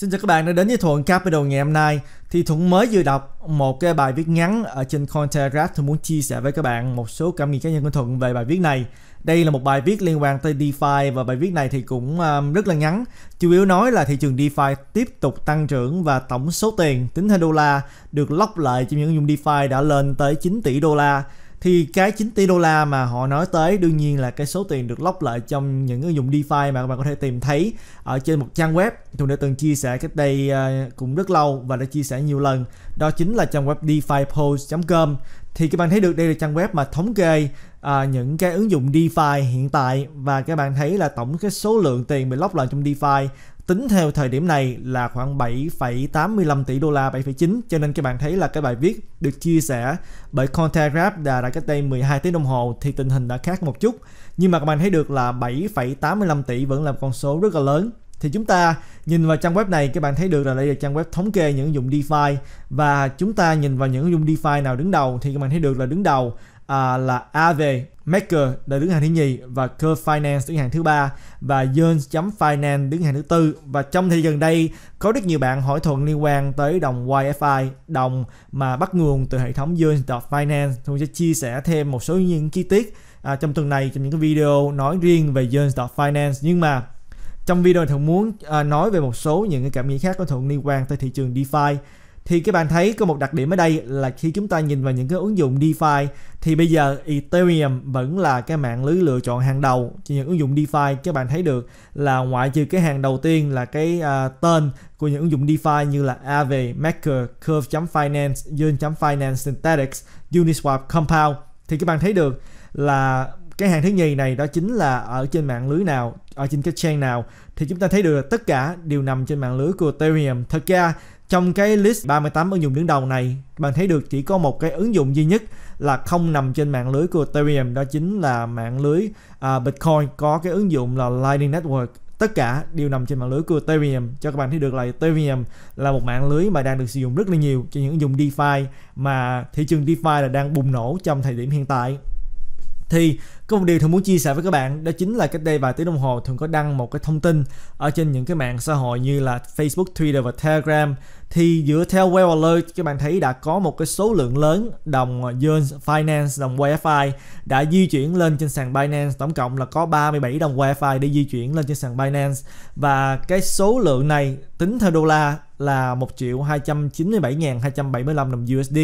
Xin chào các bạn đã đến với Thuận Capital ngày hôm nay Thì Thuận mới vừa đọc một cái bài viết ngắn ở trên Cointelegraph Thuận muốn chia sẻ với các bạn một số cảm nghĩ cá nhân của Thuận về bài viết này Đây là một bài viết liên quan tới DeFi và bài viết này thì cũng um, rất là ngắn Chủ yếu nói là thị trường DeFi tiếp tục tăng trưởng và tổng số tiền tính theo đô la được lóc lại trong những ứng DeFi đã lên tới 9 tỷ đô la thì cái 9 tỷ đô la mà họ nói tới đương nhiên là cái số tiền được lóc lại trong những ứng dụng DeFi mà các bạn có thể tìm thấy ở trên một trang web tôi đã từng chia sẻ cách đây ờ, cũng rất lâu và đã chia sẻ nhiều lần đó chính là trang web defipulse.com thì các bạn thấy được đây là trang web mà thống kê à, những cái ứng dụng DeFi hiện tại và các bạn thấy là tổng cái số lượng tiền bị lóc lại trong DeFi tính theo thời điểm này là khoảng 7,85 tỷ đô la 7,9 cho nên các bạn thấy là cái bài viết được chia sẻ bởi Cointelegraph đã, ra cách đây 12 tiếng đồng hồ thì tình hình đã khác một chút nhưng mà các bạn thấy được là 7,85 tỷ vẫn là một con số rất là lớn thì chúng ta nhìn vào trang web này các bạn thấy được là đây là trang web thống kê những ứng dụng DeFi và chúng ta nhìn vào những ứng dụng DeFi nào đứng đầu thì các bạn thấy được là đứng đầu à, là Aave Maker là đứng hàng thứ nhì và Ker Finance đứng hàng thứ ba và Jones.finance đứng hàng thứ tư và trong thời gần đây có rất nhiều bạn hỏi thuận liên quan tới đồng YFI đồng mà bắt nguồn từ hệ thống Jones.finance tôi sẽ chia sẻ thêm một số những chi tiết à, trong tuần này trong những cái video nói riêng về Jones.finance nhưng mà trong video này muốn à, nói về một số những cái cảm nghĩ khác có thuận liên quan tới thị trường DeFi thì các bạn thấy có một đặc điểm ở đây là khi chúng ta nhìn vào những cái ứng dụng DeFi thì bây giờ Ethereum vẫn là cái mạng lưới lựa chọn hàng đầu cho những ứng dụng DeFi các bạn thấy được là ngoại trừ cái hàng đầu tiên là cái uh, tên của những ứng dụng DeFi như là Aave, Maker, Curve.finance, Yearn.finance, Synthetics, Uniswap, Compound thì các bạn thấy được là cái hàng thứ nhì này đó chính là ở trên mạng lưới nào ở trên cái chain nào thì chúng ta thấy được là tất cả đều nằm trên mạng lưới của Ethereum thật ra trong cái list 38 ứng dụng đứng đầu này bạn thấy được chỉ có một cái ứng dụng duy nhất là không nằm trên mạng lưới của Ethereum đó chính là mạng lưới uh, Bitcoin có cái ứng dụng là Lightning Network tất cả đều nằm trên mạng lưới của Ethereum cho các bạn thấy được là Ethereum là một mạng lưới mà đang được sử dụng rất là nhiều cho những ứng dụng DeFi mà thị trường DeFi là đang bùng nổ trong thời điểm hiện tại thì có một điều thường muốn chia sẻ với các bạn đó chính là cách đây vài tiếng đồng hồ thường có đăng một cái thông tin ở trên những cái mạng xã hội như là Facebook, Twitter và Telegram thì dựa theo Whale Alert các bạn thấy đã có một cái số lượng lớn đồng ờ, Jones Finance, đồng WFI đã di chuyển lên trên sàn Binance tổng cộng là có 37 đồng WFI để di chuyển lên trên sàn Binance và cái số lượng này tính theo đô la là 1 triệu 297.275 đồng USD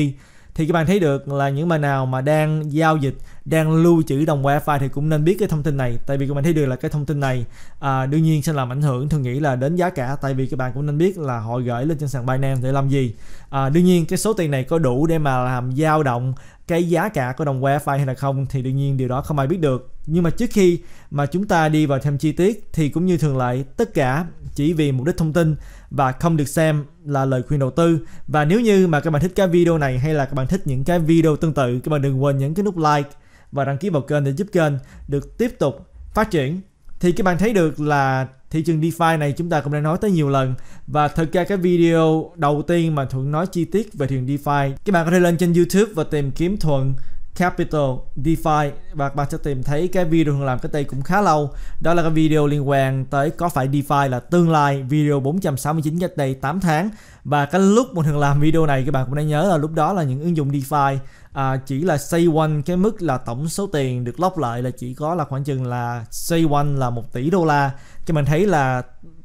thì các bạn thấy được là những bạn nào mà đang giao dịch đang lưu trữ đồng wifi thì cũng nên biết cái thông tin này tại vì các bạn thấy được là cái thông tin này à, đương nhiên sẽ làm ảnh hưởng thường nghĩ là đến giá cả tại vì các bạn cũng nên biết là họ gửi lên trên sàn Binance để làm gì à, đương nhiên cái số tiền này có đủ để mà làm dao động cái giá cả của đồng wifi hay là không thì đương nhiên điều đó không ai biết được nhưng mà trước khi mà chúng ta đi vào thêm chi tiết thì cũng như thường lệ tất cả chỉ vì mục đích thông tin và không được xem là lời khuyên đầu tư và nếu như mà các bạn thích cái video này hay là các bạn thích những cái video tương tự các bạn đừng quên nhấn cái nút like và đăng ký vào kênh để giúp kênh được tiếp tục phát triển thì các bạn thấy được là thị trường DeFi này chúng ta cũng đã nói tới nhiều lần và thật ra cái video đầu tiên mà Thuận nói chi tiết về thị trường DeFi các bạn có thể lên trên YouTube và tìm kiếm Thuận Capital DeFi và bạn sẽ tìm thấy cái video Hường làm cái tay cũng khá lâu đó là cái video liên quan tới có phải DeFi là tương lai video 469 cách đây 8 tháng và cái lúc mà Hường làm video này các bạn cũng đã nhớ là lúc đó là những ứng dụng DeFi à, chỉ là say one cái mức là tổng số tiền được lóc lại là chỉ có là khoảng chừng là say one là 1 tỷ đô la cho mình thấy là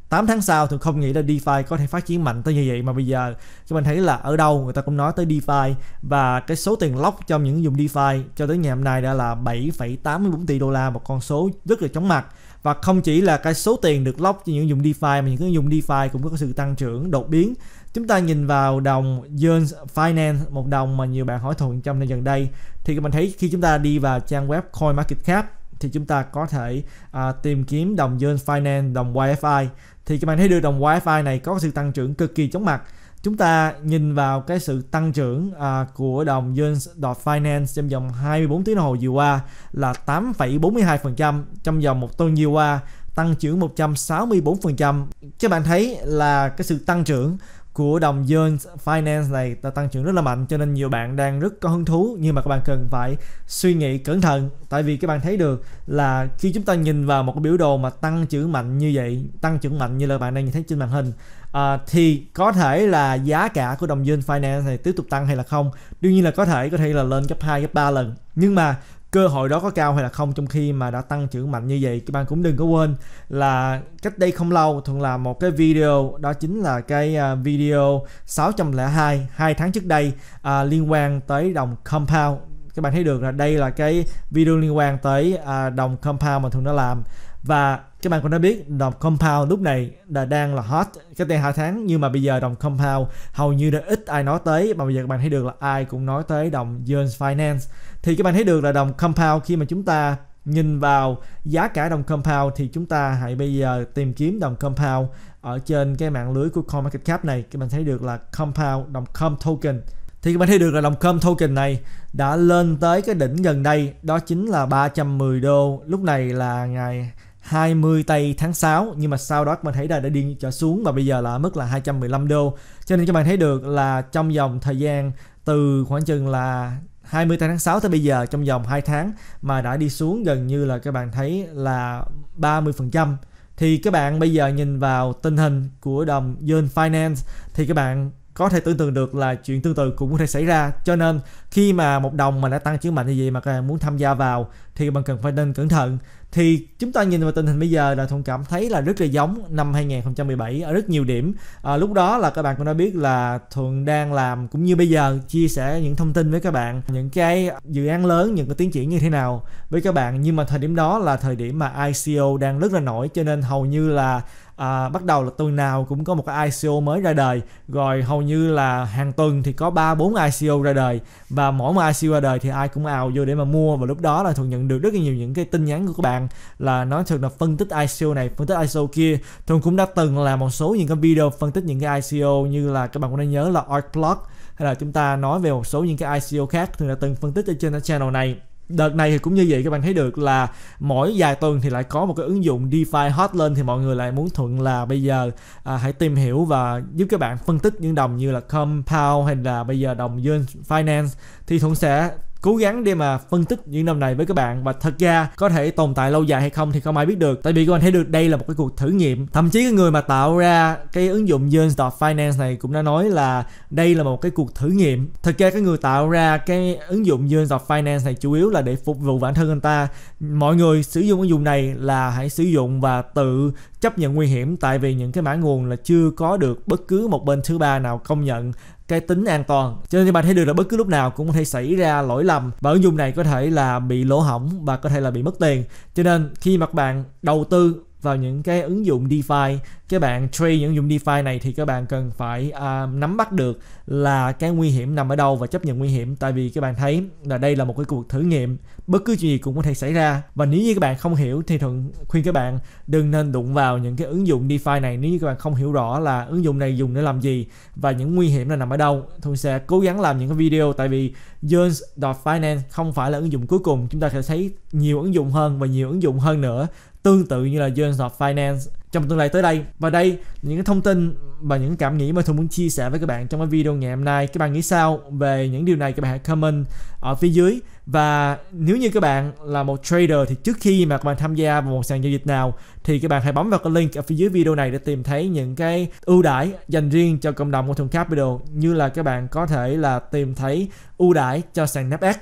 8 tháng sau thường không nghĩ là DeFi có thể phát triển mạnh tới như vậy mà bây giờ chúng mình thấy là ở đâu người ta cũng nói tới DeFi và cái số tiền lock trong những dùng DeFi cho tới ngày hôm nay đã là 7,84 tỷ đô la một con số rất là chóng mặt và không chỉ là cái số tiền được lock cho những dùng DeFi mà những cái dùng DeFi cũng có sự tăng trưởng đột biến chúng ta nhìn vào đồng Jones Finance một đồng mà nhiều bạn hỏi thuận trong thời gần đây thì mình thấy khi chúng ta đi vào trang web CoinMarketCap thì chúng ta có thể à, tìm kiếm đồng John Finance, đồng YFI thì các bạn thấy được đồng YFI này có sự tăng trưởng cực kỳ chóng mặt chúng ta nhìn vào cái sự tăng trưởng à, của đồng Jones Finance trong vòng 24 tiếng đồng hồ vừa qua là 8,42% trong vòng một tuần vừa qua tăng trưởng 164%. Các bạn thấy là cái sự tăng trưởng của đồng Jones Finance này đã tăng trưởng rất là mạnh cho nên nhiều bạn đang rất có hứng thú nhưng mà các bạn cần phải suy nghĩ cẩn thận tại vì các bạn thấy được là khi chúng ta nhìn vào một cái biểu đồ mà tăng trưởng mạnh như vậy tăng trưởng mạnh như là bạn đang nhìn thấy trên màn hình à, thì có thể là giá cả của đồng Jones Finance này tiếp tục tăng hay là không đương nhiên là có thể có thể là lên gấp 2 gấp 3 lần nhưng mà cơ hội đó có cao hay là không trong khi mà đã tăng trưởng mạnh như vậy các bạn cũng đừng có quên là cách đây không lâu thường là một cái video đó chính là cái à, video 602 hai tháng trước đây à, liên quan tới đồng compound các bạn thấy được là đây là cái video liên quan tới à, đồng compound mà thường đã làm và các bạn cũng đã biết đồng compound lúc này là đang là hot cách đây hai tháng nhưng mà bây giờ đồng compound hầu như đã ít ai nói tới mà bây giờ các bạn thấy được là ai cũng nói tới đồng Jones Finance thì các bạn thấy được là đồng compound khi mà chúng ta nhìn vào giá cả đồng compound thì chúng ta hãy bây giờ tìm kiếm đồng compound ở trên cái mạng lưới của CoinMarketCap này các bạn thấy được là compound đồng com token thì các bạn thấy được là đồng com token này đã lên tới cái đỉnh gần đây đó chính là 310 đô lúc này là ngày 20 tây tháng 6 nhưng mà sau đó các bạn thấy là đã đi trở xuống và bây giờ là mức là 215 đô cho nên các bạn thấy được là trong vòng thời gian từ khoảng chừng là 20 tháng 6 tới bây giờ trong vòng 2 tháng mà đã đi xuống gần như là các bạn thấy là 30% thì các bạn bây giờ nhìn vào tình hình của đồng Yen Finance thì các bạn có thể tưởng tượng được là chuyện tương tự cũng có thể xảy ra cho nên khi mà một đồng mà đã tăng trưởng mạnh như vậy mà các bạn muốn tham gia vào thì bạn cần phải nên cẩn thận thì chúng ta nhìn vào tình hình bây giờ là thuận cảm thấy là rất là giống năm 2017 ở rất nhiều điểm à, lúc đó là các bạn cũng đã biết là thuận đang làm cũng như bây giờ chia sẻ những thông tin với các bạn những cái dự án lớn những cái tiến triển như thế nào với các bạn nhưng mà thời điểm đó là thời điểm mà ICO đang rất là nổi cho nên hầu như là à, bắt đầu là tuần nào cũng có một cái ICO mới ra đời rồi hầu như là hàng tuần thì có 3 bốn ICO ra đời và mỗi một ICO ra đời thì ai cũng ào vô để mà mua và lúc đó là thuận nhận được rất là nhiều những cái tin nhắn của các bạn bàn là nói thật là phân tích ICO này phân tích ICO kia thường cũng đã từng làm một số những cái video phân tích những cái ICO như là các bạn cũng đã nhớ là Artblock hay là chúng ta nói về một số những cái ICO khác thường đã từng phân tích ở trên channel này đợt này thì cũng như vậy các bạn thấy được là mỗi vài tuần thì lại có một cái ứng dụng DeFi hot lên thì mọi người lại muốn thuận là bây giờ à, hãy tìm hiểu và giúp các bạn phân tích những đồng như là Compound hay là bây giờ đồng Yuan Finance thì Thuận sẽ cố gắng để mà phân tích những năm này với các bạn và thật ra có thể tồn tại lâu dài hay không thì không ai biết được tại vì các bạn thấy được đây là một cái cuộc thử nghiệm thậm chí cái người mà tạo ra cái ứng dụng Jones Finance này cũng đã nói là đây là một cái cuộc thử nghiệm thật ra cái người tạo ra cái ứng dụng Jones Finance này chủ yếu là để phục vụ bản thân anh ta mọi người sử dụng ứng dụng này là hãy sử dụng và tự chấp nhận nguy hiểm tại vì những cái mã nguồn là chưa có được bất cứ một bên thứ ba nào công nhận cái tính an toàn cho nên bạn thấy được là bất cứ lúc nào cũng có thể xảy ra lỗi lầm và ứng dụng này có thể là bị lỗ hỏng và có thể là bị mất tiền cho nên khi mà các bạn đầu tư vào những cái ứng dụng DeFi các bạn trade những ứng dụng DeFi này thì các bạn cần phải uh, nắm bắt được là cái nguy hiểm nằm ở đâu và chấp nhận nguy hiểm tại vì các bạn thấy là đây là một cái cuộc thử nghiệm bất cứ chuyện gì cũng có thể xảy ra và nếu như các bạn không hiểu thì thuận khuyên các bạn đừng nên đụng vào những cái ứng dụng DeFi này nếu như các bạn không hiểu rõ là ứng dụng này dùng để làm gì và những nguy hiểm là nằm ở đâu thuận sẽ cố gắng làm những cái video tại vì Jones Finance không phải là ứng dụng cuối cùng chúng ta sẽ thấy nhiều ứng dụng hơn và nhiều ứng dụng hơn nữa tương tự như là Journal of Finance trong tương lai tới đây và đây những thông tin và những cảm nghĩ mà thường muốn chia sẻ với các bạn trong cái video ngày hôm nay các bạn nghĩ sao về những điều này các bạn hãy comment ở phía dưới và nếu như các bạn là một trader thì trước khi mà các bạn tham gia vào một sàn giao dịch nào thì các bạn hãy bấm vào cái link ở phía dưới video này để tìm thấy những cái ưu đãi dành riêng cho cộng đồng của Thùng Capital như là các bạn có thể là tìm thấy ưu đãi cho sàn NAPX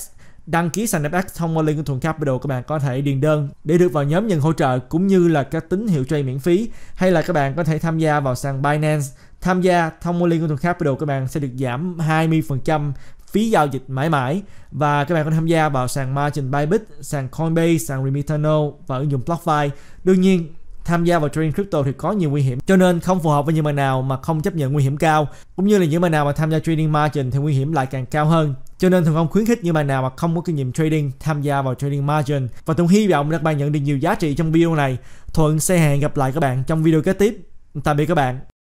Đăng ký sàn SunAppX thông qua link của Thuận Capital các bạn có thể điền đơn để được vào nhóm nhận hỗ trợ cũng như là các tín hiệu trade miễn phí hay là các bạn có thể tham gia vào sàn Binance tham gia thông qua link của Thuận Capital các bạn sẽ được giảm 20% phí giao dịch mãi mãi và các bạn có tham gia vào sàn margin Bybit, sàn Coinbase, sàn Remitano và ứng dụng BlockFi. Đương nhiên tham gia vào trading crypto thì có nhiều nguy hiểm cho nên không phù hợp với những bạn nào mà không chấp nhận nguy hiểm cao cũng như là những bạn nào mà tham gia trading margin thì nguy hiểm lại càng cao hơn cho nên thường không khuyến khích những bạn nào mà không có kinh nghiệm trading tham gia vào trading margin và tôi hy vọng các bạn nhận được nhiều giá trị trong video này thuận sẽ hẹn gặp lại các bạn trong video kế tiếp tạm biệt các bạn